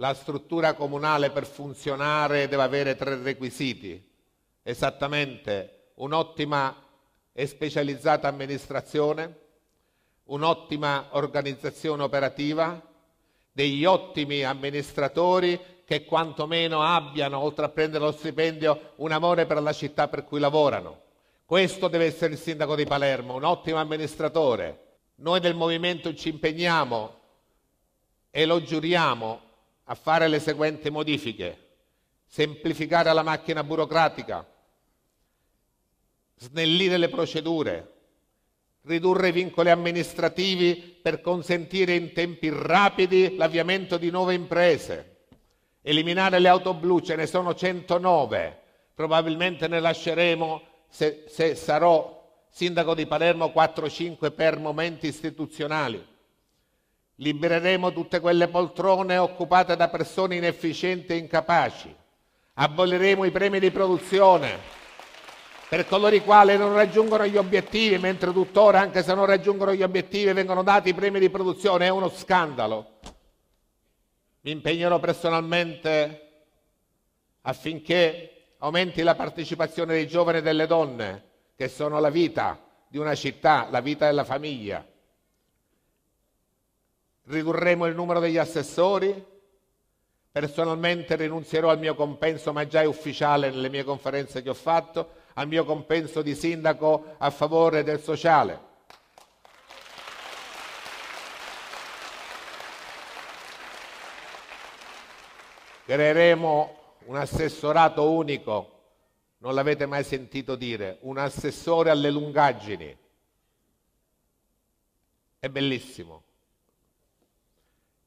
La struttura comunale per funzionare deve avere tre requisiti, esattamente un'ottima e specializzata amministrazione, un'ottima organizzazione operativa, degli ottimi amministratori che quantomeno abbiano, oltre a prendere lo stipendio, un amore per la città per cui lavorano. Questo deve essere il sindaco di Palermo, un ottimo amministratore. Noi del movimento ci impegniamo e lo giuriamo a fare le seguenti modifiche. Semplificare la macchina burocratica, snellire le procedure, ridurre i vincoli amministrativi per consentire in tempi rapidi l'avviamento di nuove imprese, eliminare le auto blu, ce ne sono 109, probabilmente ne lasceremo, se, se sarò sindaco di Palermo, 4-5 per momenti istituzionali, Libereremo tutte quelle poltrone occupate da persone inefficienti e incapaci. Aboliremo i premi di produzione per coloro i quali non raggiungono gli obiettivi, mentre tuttora, anche se non raggiungono gli obiettivi, vengono dati i premi di produzione. È uno scandalo. Mi impegnerò personalmente affinché aumenti la partecipazione dei giovani e delle donne, che sono la vita di una città, la vita della famiglia. Ridurremo il numero degli assessori? Personalmente rinunzierò al mio compenso, ma già è ufficiale nelle mie conferenze che ho fatto, al mio compenso di sindaco a favore del sociale. Creeremo un assessorato unico, non l'avete mai sentito dire, un assessore alle lungaggini. È bellissimo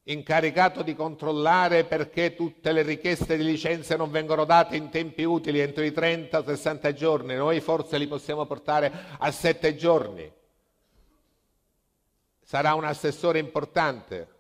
incaricato di controllare perché tutte le richieste di licenze non vengono date in tempi utili entro i 30-60 giorni, noi forse li possiamo portare a 7 giorni. Sarà un assessore importante,